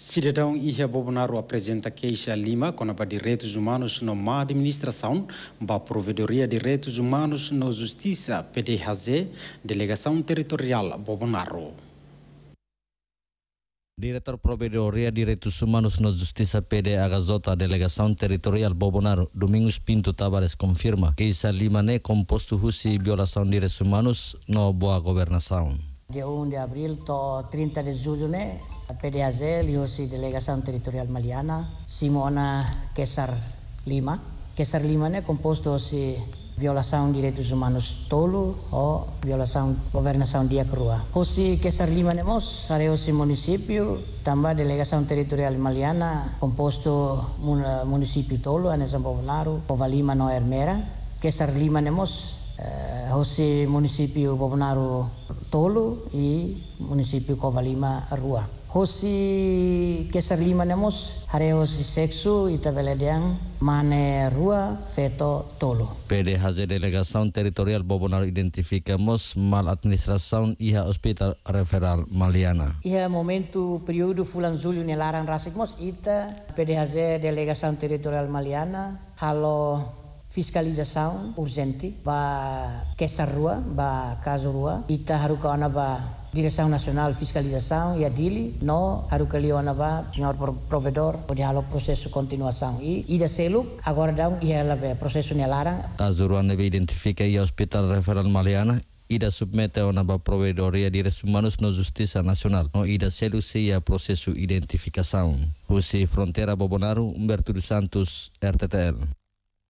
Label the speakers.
Speaker 1: Cidadão Ia Bobonaro apresenta queixa Lima com contra direitos humanos na má administração, ba Provedoria de Direitos Humanos na Justiça, PDHZ, Delegação Territorial Bobonaro.
Speaker 2: Diretor Provedoria Direitos Humanos na Justiça PDHZ, Delegação Territorial Bobonaro, Domingos Pinto Tavares confirma que lima é composto Rusi violação de direitos humanos na boa governação.
Speaker 3: De 1 de abril até 30 de julho, né? PDAZ, Lihosi Delegação Territorial Maliana, Simona Kessar Lima. Kessar Lima é composto se violação de direitos humanos tolo ou violação governação de acrua. Osi Kessar Lima é sareosi município, também delegação territorial maliana, composto município tolo, anesambobonaru, Povalima no Hermera. Kessar Lima nemos, uh, eh, José municipio Bobonaro Tolo y municipio Kovalima Rua. Hosi keser lima nemos hare hosi seksu ita Beledeang mane rua feto tolo.
Speaker 2: PDHZ delegasi Territorial Bobonaro Mos mal Administrasaun iha hospital referal Maliana.
Speaker 3: Iha momentu periode fulan julio nelaran rasik mos ita PDHZ delegasi teritorial Maliana halo fiscalização urgente para essa rua, para casa rua, e está para Direção Nacional de Fiscalização e a DILI, no Arucalionaba, senhor provedor, o diálogo processo continuação. E ida selo, agora dão e ela be processo nelara.
Speaker 2: Caso Ruanda identifica e hospital Referral Maliana, ida submete a nova provedoria de direitos humanos na Justiça Nacional, no ida selo se a processo identificação. José Fronteira Bobonaro, Humberto dos Santos, RTTL.